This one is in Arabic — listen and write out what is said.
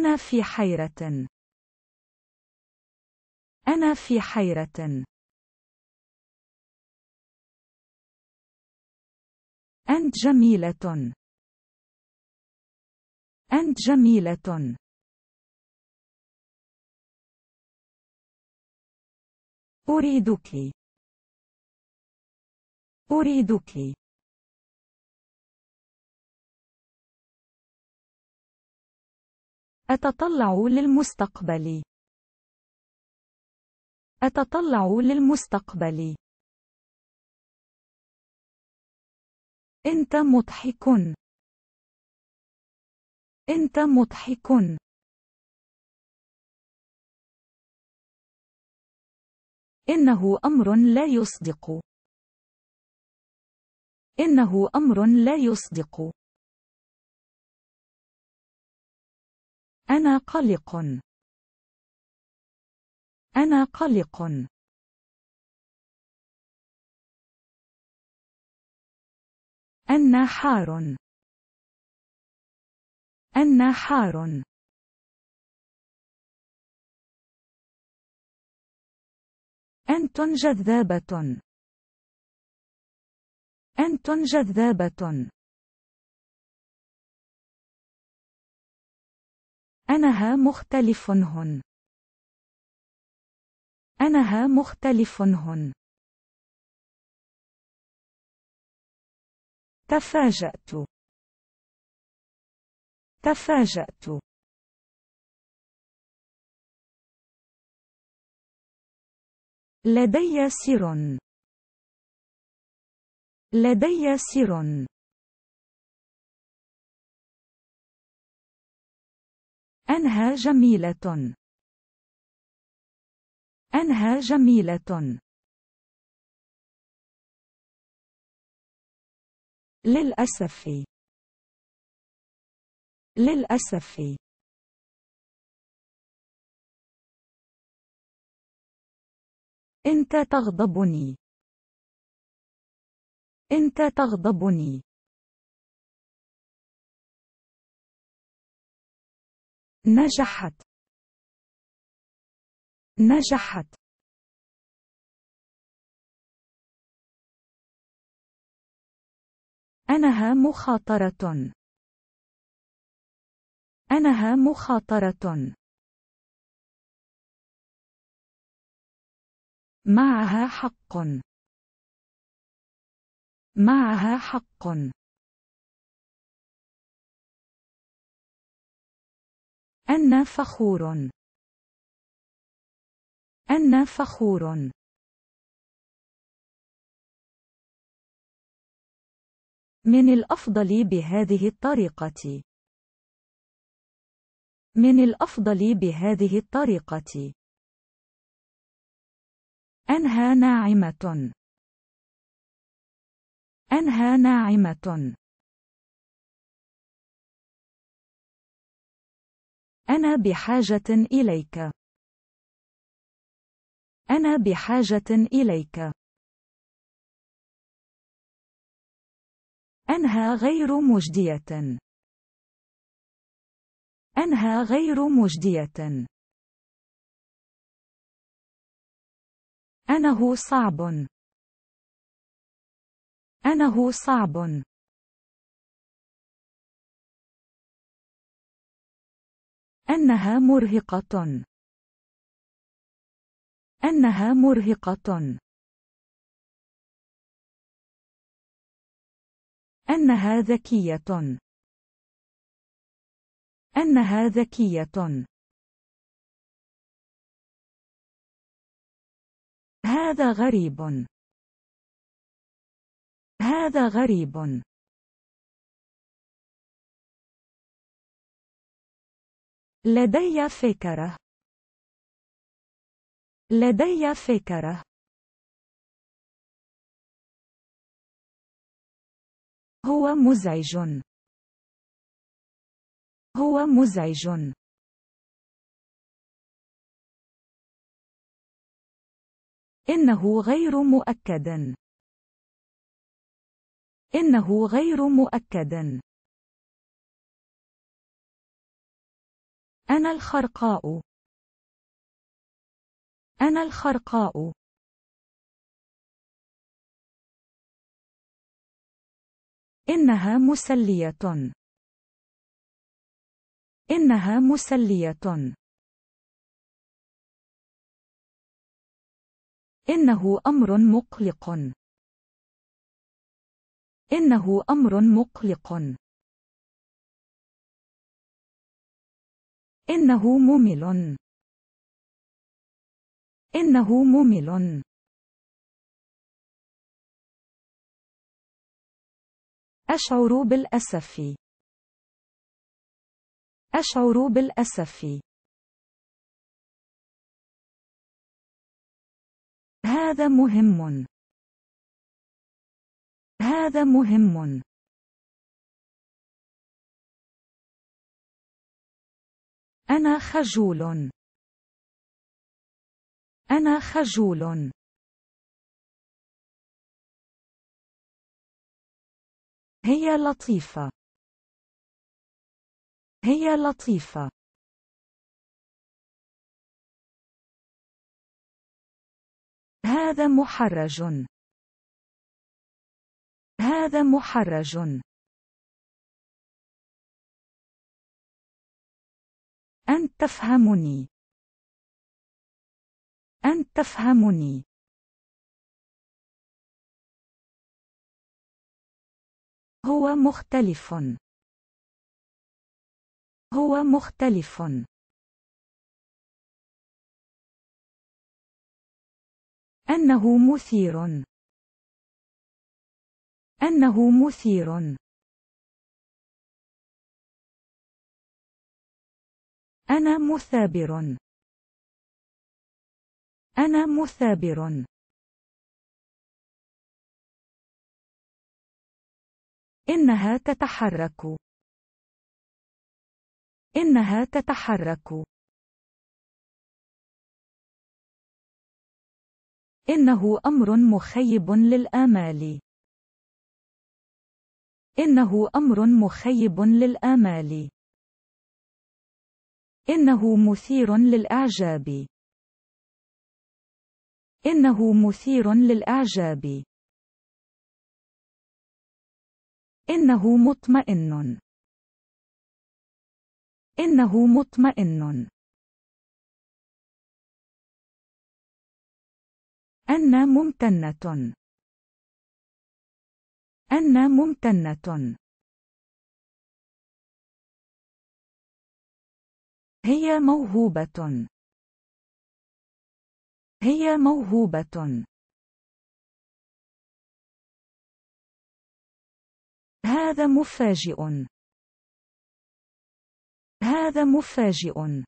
أنا في حيرة. أنا في حيرة. أنت جميلة. أنت جميلة. أريدك. أريدك. أتطلع للمستقبل. أتطلع للمستقبل. أنت مضحك. أنت مضحك. إنه أمر لا يصدق. إنه أمر لا يصدق. أنا قلق. أنا قلق. أنا حار. أنا حار. أنتن جذابة. أنتن جذابة. أنها مختلف هن. أنها مختلف هن. تفاجأت. تفاجأت. لدي سر. لدي سر. أنها جميلة. أنها جميلة. للأسف. للأسف. أنت تغضبني. أنت تغضبني. نجحت نجحت أنها مخاطرة أنها مخاطرة معها حق معها حق أنا فخور أنا فخور من الأفضل بهذه الطريقة من الأفضل بهذه الطريقة أنها ناعمة أنها ناعمة أنا بحاجة إليك. أنا بحاجة إليك. أنها غير مجدية. أنها غير مجدية. أنه صعب. أنه صعب. أنها مرهقة أنها مرهقة أنها ذكية أنها ذكية هذا غريب هذا غريب لدي فكرة. لدي فكرة. هو مزعج. هو مزعج. إنه غير مؤكد. إنه غير مؤكد. أنا الخرقاء أنا الخرقاء إنها مسلية إنها مسلية إنه أمر مقلق إنه أمر مقلق إنه ممل. إنه ممل. أشعر بالأسف. أشعر بالأسف. هذا مهم. هذا مهم. أنا خجول. أنا خجول. هي لطيفة. هي لطيفة. هذا محرج. هذا محرج. أن تفهمني أن تفهمني هو مختلف هو مختلف أنه مثير أنه مثير أنا مثابر. أنا مثابر. إنها تتحرك. إنها تتحرك. إنه أمر مخيب للآمال. إنه أمر مخيب للآمال. إنه مثير للإعجاب. إنه مثير للإعجاب. إنه مطمئن. إنه مطمئن. أنا ممتنة. أنا ممتنة. هي موهوبة هي موهوبة هذا مفاجئ هذا مفاجئ